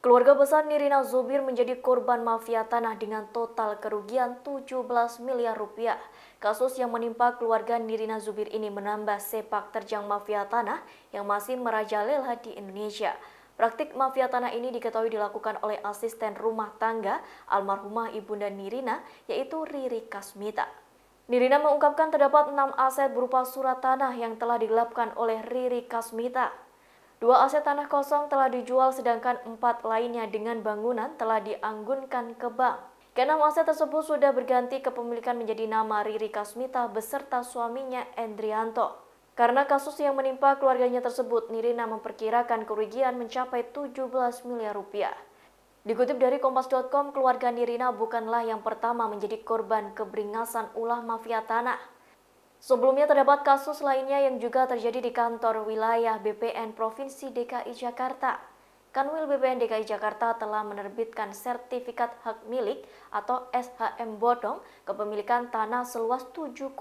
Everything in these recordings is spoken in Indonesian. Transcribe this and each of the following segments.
Keluarga besar Nirina Zubir menjadi korban mafia tanah dengan total kerugian 17 miliar rupiah. Kasus yang menimpa keluarga Nirina Zubir ini menambah sepak terjang mafia tanah yang masih merajalela di Indonesia. Praktik mafia tanah ini diketahui dilakukan oleh asisten rumah tangga almarhumah ibunda Nirina, yaitu Riri Kasmita. Nirina mengungkapkan terdapat enam aset berupa surat tanah yang telah digelapkan oleh Riri Kasmita. Dua aset tanah kosong telah dijual sedangkan empat lainnya dengan bangunan telah dianggunkan ke bank. Keenam aset tersebut sudah berganti kepemilikan menjadi nama Riri Kasmita beserta suaminya Endrianto. Karena kasus yang menimpa keluarganya tersebut, Nirina memperkirakan kerugian mencapai 17 miliar rupiah. Dikutip dari Kompas.com, keluarga Nirina bukanlah yang pertama menjadi korban keberingasan ulah mafia tanah. Sebelumnya terdapat kasus lainnya yang juga terjadi di kantor wilayah BPN Provinsi DKI Jakarta. Kanwil BPN DKI Jakarta telah menerbitkan sertifikat hak milik atau SHM bodong kepemilikan tanah seluas 7,78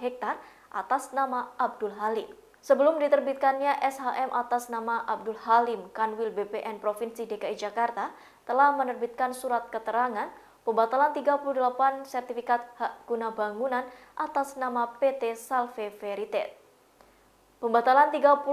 hektar atas nama Abdul Halim. Sebelum diterbitkannya SHM atas nama Abdul Halim, Kanwil BPN Provinsi DKI Jakarta telah menerbitkan surat keterangan pembatalan 38 sertifikat hak guna bangunan atas nama PT Salve Veritet. Pembatalan 38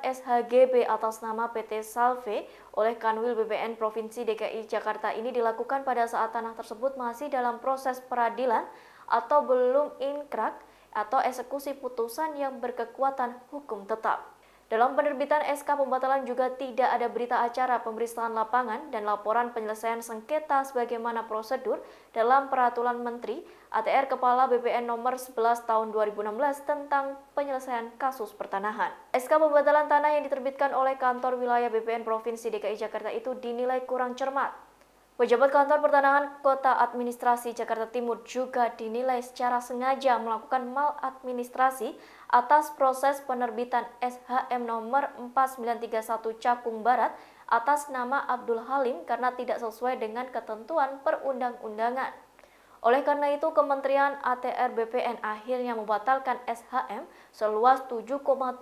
SHGB atas nama PT Salve oleh Kanwil BPN Provinsi DKI Jakarta ini dilakukan pada saat tanah tersebut masih dalam proses peradilan atau belum inkrak atau eksekusi putusan yang berkekuatan hukum tetap. Dalam penerbitan SK pembatalan juga tidak ada berita acara pemeriksaan lapangan dan laporan penyelesaian sengketa sebagaimana prosedur dalam peraturan menteri ATR Kepala BPN nomor 11 tahun 2016 tentang penyelesaian kasus pertanahan. SK pembatalan tanah yang diterbitkan oleh kantor wilayah BPN Provinsi DKI Jakarta itu dinilai kurang cermat Pejabat kantor pertanahan Kota Administrasi Jakarta Timur juga dinilai secara sengaja melakukan maladministrasi atas proses penerbitan SHM nomor 4931 Cakung Barat atas nama Abdul Halim karena tidak sesuai dengan ketentuan perundang-undangan. Oleh karena itu, Kementerian ATR BPN akhirnya membatalkan SHM seluas 7,78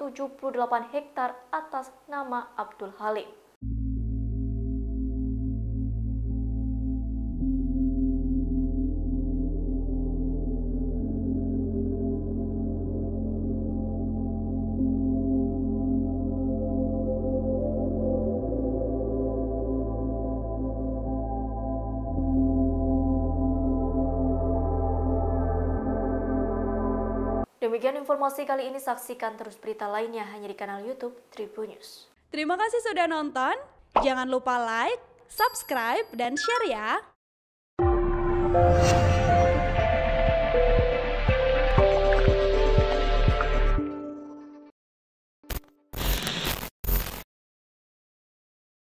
hektar atas nama Abdul Halim. Demikian informasi kali ini saksikan terus berita lainnya hanya di kanal YouTube Tribun News. Terima kasih sudah nonton. Jangan lupa like, subscribe, dan share ya.